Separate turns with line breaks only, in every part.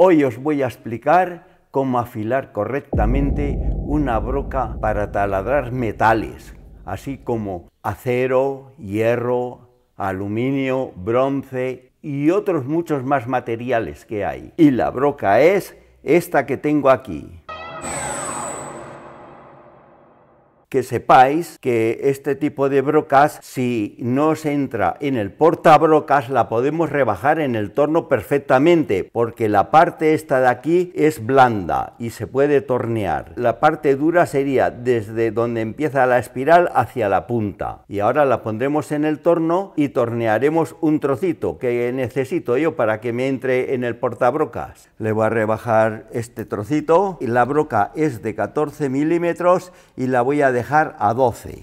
Hoy os voy a explicar cómo afilar correctamente una broca para taladrar metales, así como acero, hierro, aluminio, bronce y otros muchos más materiales que hay. Y la broca es esta que tengo aquí. que sepáis que este tipo de brocas, si no se entra en el portabrocas, la podemos rebajar en el torno perfectamente, porque la parte esta de aquí es blanda y se puede tornear. La parte dura sería desde donde empieza la espiral hacia la punta. Y ahora la pondremos en el torno y tornearemos un trocito que necesito yo para que me entre en el portabrocas. Le voy a rebajar este trocito. y La broca es de 14 milímetros y la voy a dejar a 12.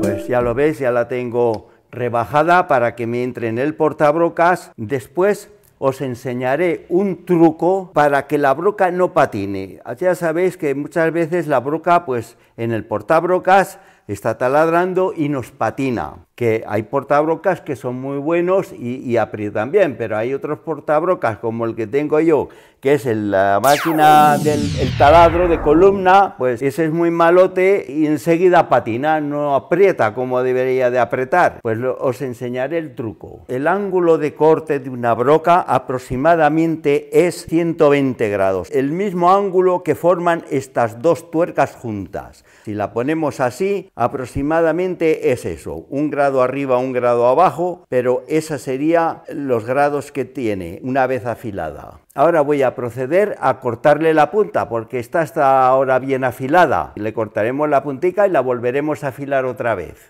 Pues ya lo veis, ya la tengo rebajada para que me entre en el portabrocas. Después os enseñaré un truco para que la broca no patine. Ya sabéis que muchas veces la broca, pues en el portabrocas, está taladrando y nos patina que hay portabrocas que son muy buenos y, aprietan bien, pero hay otros portabrocas como el que tengo yo, que es la máquina del taladro de columna, pues ese es muy malote y enseguida patina, no aprieta como debería de apretar. Pues os enseñaré el truco. El ángulo de corte de una broca aproximadamente es 120 grados, el mismo ángulo que forman estas dos tuercas juntas. Si la ponemos así, aproximadamente es eso, un grado grado arriba, un grado abajo, pero esa sería los grados que tiene una vez afilada. Ahora voy a proceder a cortarle la punta porque está hasta ahora bien afilada. Le cortaremos la puntica y la volveremos a afilar otra vez.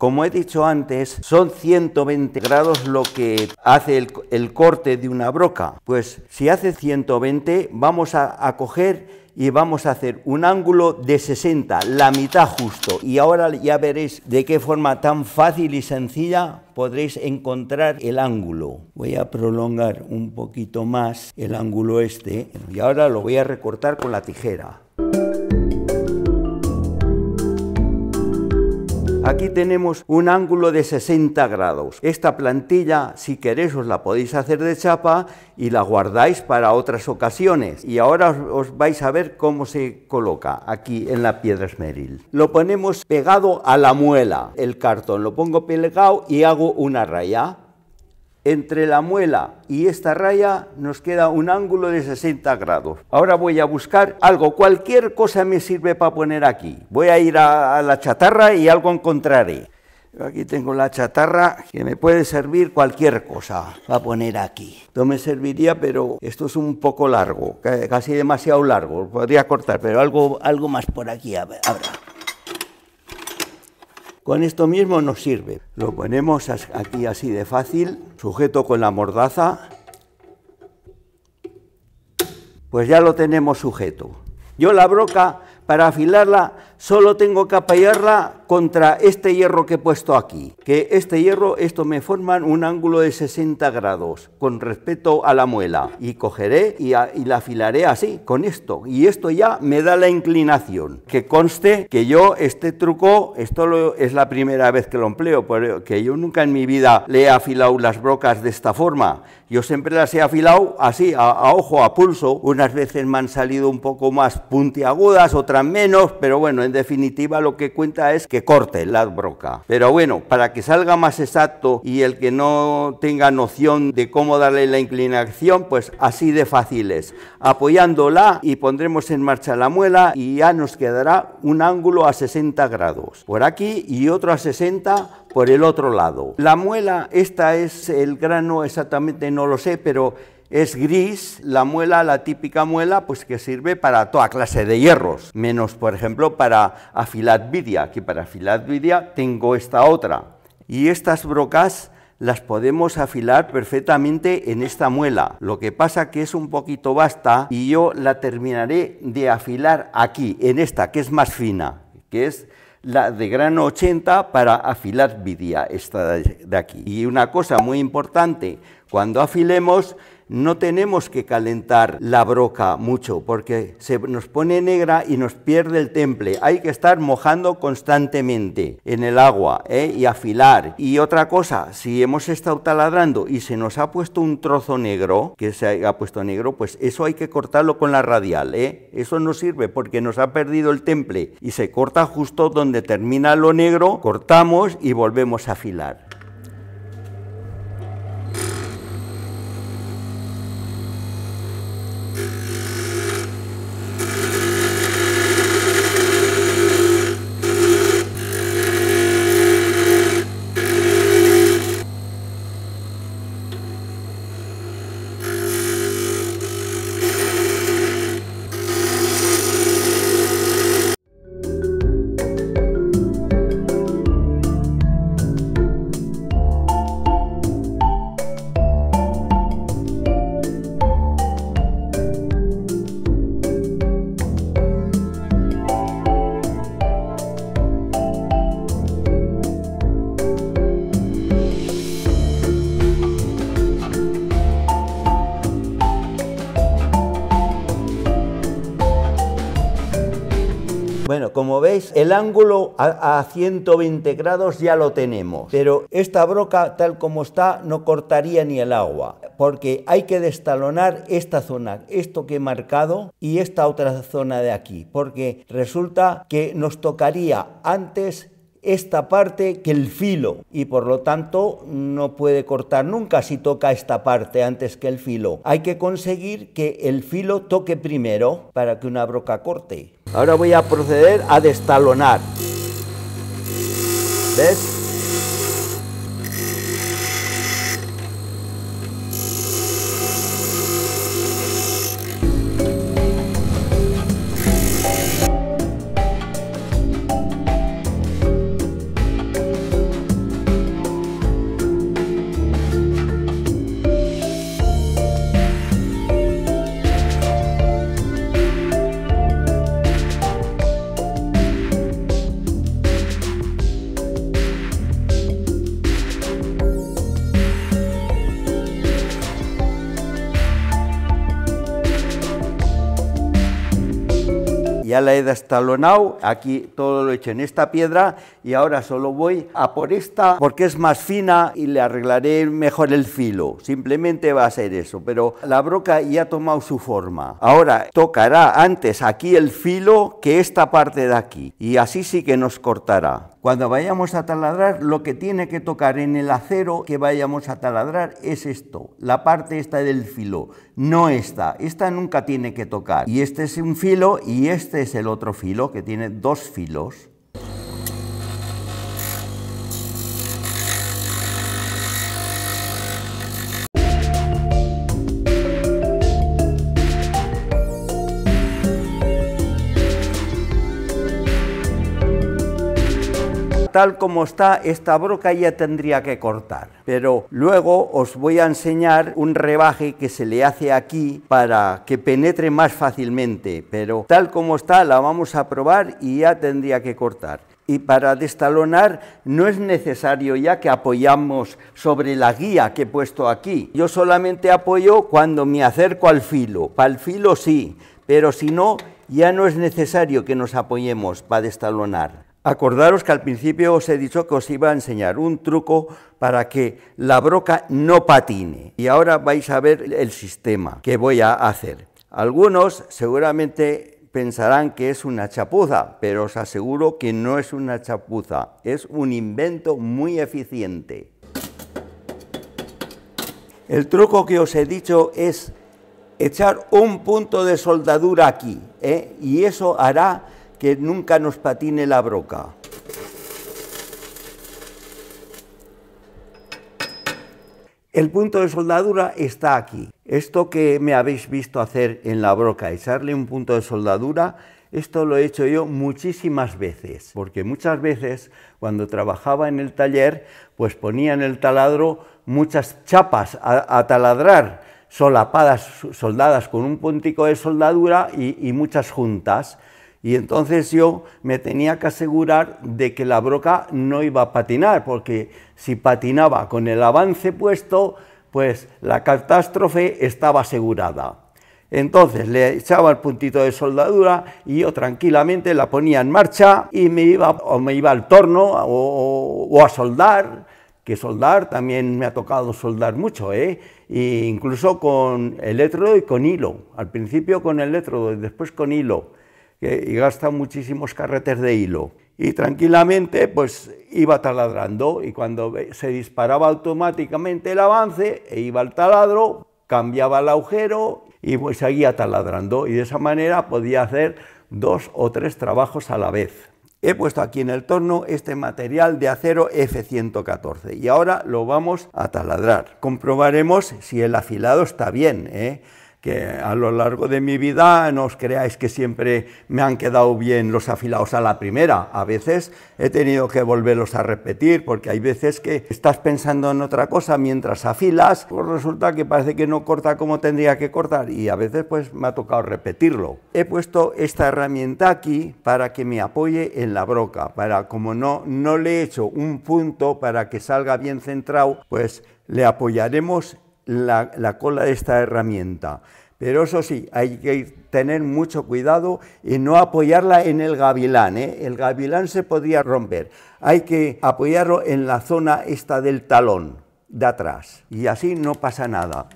Como he dicho antes, son 120 grados lo que hace el, corte de una broca. Pues si hace 120, vamos a, a coger y vamos a hacer un ángulo de 60, la mitad justo. Y ahora ya veréis de qué forma tan fácil y sencilla podréis encontrar el ángulo. Voy a prolongar un poquito más el ángulo este y ahora lo voy a recortar con la tijera. Aquí tenemos un ángulo de 60 grados. Esta plantilla, si queréis, os la podéis hacer de chapa y la guardáis para otras ocasiones. Y ahora os, vais a ver cómo se coloca aquí en la piedra esmeril. Lo ponemos pegado a la muela, el cartón. Lo pongo pegado y hago una raya. Entre la muela y esta raya nos queda un ángulo de 60 grados. Ahora voy a buscar algo, cualquier cosa me sirve para poner aquí. Voy a ir a, la chatarra y algo encontraré. Aquí tengo la chatarra que me puede servir cualquier cosa. para poner aquí. Esto me serviría, pero esto es un poco largo, casi demasiado largo. Podría cortar, pero algo, algo más por aquí habrá. Con esto mismo nos sirve. Lo ponemos aquí así de fácil, sujeto con la mordaza. Pues ya lo tenemos sujeto. Yo la broca, para afilarla, solo tengo que apayarla contra este hierro que he puesto aquí, que este hierro, esto me forman un ángulo de 60 grados con respecto a la muela. Y cogeré y, la afilaré así, con esto. Y esto ya me da la inclinación. Que conste que yo este truco, esto lo, es la primera vez que lo empleo, porque yo nunca en mi vida le he afilado las brocas de esta forma. Yo siempre las he afilado así, a, a ojo, a pulso. Unas veces me han salido un poco más puntiagudas, otras menos, pero bueno, en definitiva lo que cuenta es que corte la broca. Pero bueno, para que salga más exacto y el que no tenga noción de cómo darle la inclinación, pues así de fácil es. Apoyándola y pondremos en marcha la muela y ya nos quedará un ángulo a 60 grados. Por aquí y otro a 60 por el otro lado. La muela, esta es el grano, exactamente no lo sé, pero es gris, la muela, la típica muela, pues que sirve para toda clase de hierros, menos por ejemplo para afilar vidia, que para afilar vidia tengo esta otra. Y estas brocas las podemos afilar perfectamente en esta muela. Lo que pasa que es un poquito basta y yo la terminaré de afilar aquí, en esta, que es más fina, que es la de grano 80 para afilar vidia, esta de aquí. Y una cosa muy importante, cuando afilemos no tenemos que calentar la broca mucho porque se nos pone negra y nos pierde el temple. Hay que estar mojando constantemente en el agua ¿eh? y afilar. Y otra cosa, si hemos estado taladrando y se nos ha puesto un trozo negro, que se ha puesto negro, pues eso hay que cortarlo con la radial. ¿eh? Eso no sirve porque nos ha perdido el temple y se corta justo donde termina lo negro, cortamos y volvemos a afilar. Bueno, como veis, el ángulo a, 120 grados ya lo tenemos, pero esta broca tal como está no cortaría ni el agua, porque hay que destalonar esta zona, esto que he marcado y esta otra zona de aquí, porque resulta que nos tocaría antes esta parte que el filo y por lo tanto no puede cortar nunca si toca esta parte antes que el filo. Hay que conseguir que el filo toque primero para que una broca corte. Ahora voy a proceder a destalonar. ¿Ves? la he destalonado, aquí todo lo he hecho en esta piedra y ahora solo voy a por esta porque es más fina y le arreglaré mejor el filo. Simplemente va a ser eso, pero la broca ya ha tomado su forma. Ahora tocará antes aquí el filo que esta parte de aquí y así sí que nos cortará. Cuando vayamos a taladrar, lo que tiene que tocar en el acero que vayamos a taladrar es esto, la parte esta del filo, no esta, esta nunca tiene que tocar. Y este es un filo y este es el otro filo, que tiene dos filos. tal como está esta broca ya tendría que cortar. Pero luego os voy a enseñar un rebaje que se le hace aquí para que penetre más fácilmente. Pero tal como está la vamos a probar y ya tendría que cortar y para destalonar no es necesario ya que apoyamos sobre la guía que he puesto aquí. Yo solamente apoyo cuando me acerco al filo. Para el filo sí, pero si no, ya no es necesario que nos apoyemos para destalonar. Acordaros que al principio os he dicho que os iba a enseñar un truco para que la broca no patine. Y ahora vais a ver el sistema que voy a hacer. Algunos seguramente pensarán que es una chapuza, pero os aseguro que no es una chapuza. Es un invento muy eficiente. El truco que os he dicho es echar un punto de soldadura aquí, ¿eh? y eso hará que nunca nos patine la broca. El punto de soldadura está aquí. Esto que me habéis visto hacer en la broca, echarle un punto de soldadura, esto lo he hecho yo muchísimas veces, porque muchas veces cuando trabajaba en el taller, pues ponía en el taladro muchas chapas a, taladrar, solapadas, soldadas con un puntico de soldadura y muchas juntas. Y entonces yo me tenía que asegurar de que la broca no iba a patinar, porque si patinaba con el avance puesto, pues la catástrofe estaba asegurada. Entonces le echaba el puntito de soldadura y yo tranquilamente la ponía en marcha y me iba, o me al torno o, a soldar, que soldar también me ha tocado soldar mucho, ¿eh? e incluso con eléctrodo y con hilo, al principio con eléctrodo y después con hilo y gasta muchísimos carretes de hilo. Y tranquilamente pues iba taladrando y cuando se disparaba automáticamente el avance e iba al taladro, cambiaba el agujero y pues seguía taladrando y de esa manera podía hacer dos o tres trabajos a la vez. He puesto aquí en el torno este material de acero F114 y ahora lo vamos a taladrar. Comprobaremos si el afilado está bien. ¿eh? que a lo largo de mi vida no os creáis que siempre me han quedado bien los afilados a la primera. A veces he tenido que volverlos a repetir porque hay veces que estás pensando en otra cosa mientras afilas, pues resulta que parece que no corta como tendría que cortar y a veces pues me ha tocado repetirlo. He puesto esta herramienta aquí para que me apoye en la broca, para como no, no le he hecho un punto para que salga bien centrado, pues le apoyaremos la, cola de esta herramienta. Pero eso sí, hay que tener mucho cuidado y no apoyarla en el gavilán. ¿eh? El gavilán se podría romper. Hay que apoyarlo en la zona esta del talón, de atrás. Y así no pasa nada.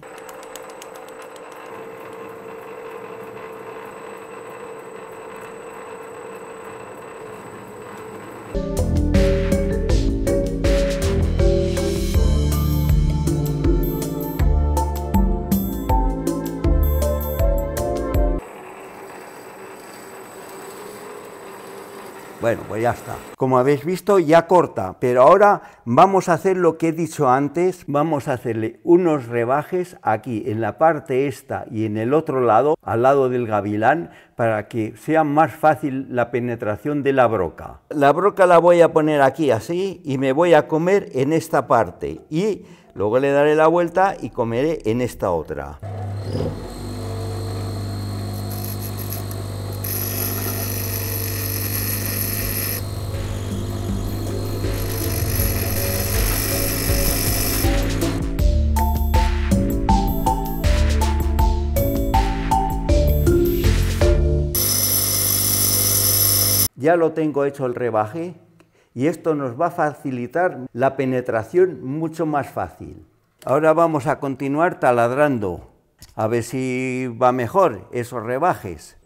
Bueno, pues ya está. Como habéis visto, ya corta, pero ahora vamos a hacer lo que he dicho antes, vamos a hacerle unos rebajes aquí, en la parte esta y en el otro lado, al lado del gavilán, para que sea más fácil la penetración de la broca. La broca la voy a poner aquí así y me voy a comer en esta parte y luego le daré la vuelta y comeré en esta otra. ya lo tengo hecho el rebaje y esto nos va a facilitar la penetración mucho más fácil. Ahora vamos a continuar taladrando, a ver si va mejor esos rebajes.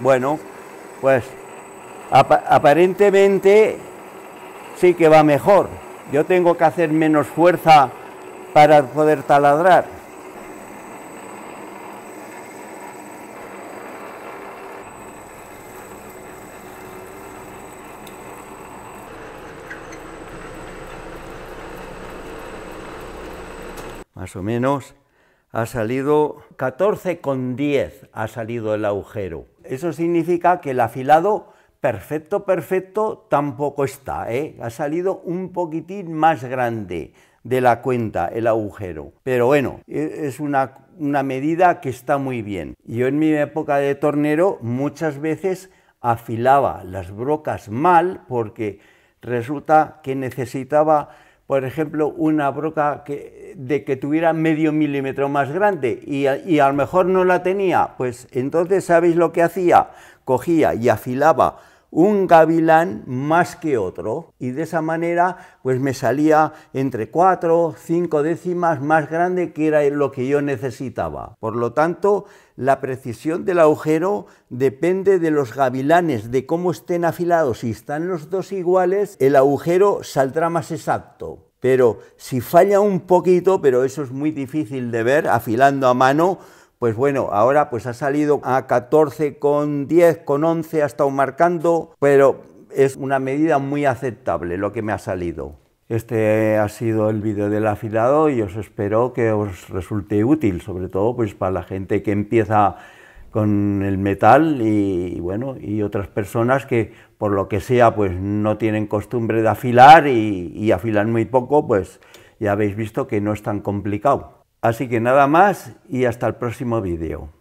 Bueno, pues aparentemente sí que va mejor. Yo tengo que hacer menos fuerza para poder taladrar. o menos, ha salido 14,10 ha salido el agujero. Eso significa que el afilado perfecto, perfecto tampoco está, ¿eh? ha salido un poquitín más grande de la cuenta el agujero. Pero bueno, e, es una, una medida que está muy bien. Yo en mi época de tornero muchas veces afilaba las brocas mal porque resulta que necesitaba por ejemplo, una broca que, de que tuviera medio milímetro más grande y, y a lo mejor no la tenía, pues entonces, ¿sabéis lo que hacía? Cogía y afilaba un gavilán más que otro y de esa manera pues me salía entre 4, 5 décimas más grande que era lo que yo necesitaba. Por lo tanto, la precisión del agujero depende de los gavilanes, de cómo estén afilados. Si están los dos iguales, el agujero saldrá más exacto. Pero si falla un poquito, pero eso es muy difícil de ver afilando a mano, pues bueno, ahora pues ha salido a 14 con 10, con 11 ha estado marcando, pero es una medida muy aceptable lo que me ha salido. Este ha sido el vídeo del afilado y os espero que os resulte útil, sobre todo pues para la gente que empieza con el metal y, bueno y otras personas que por lo que sea pues no tienen costumbre de afilar y, y afilan muy poco pues ya habéis visto que no es tan complicado. Así que nada más y hasta el próximo vídeo.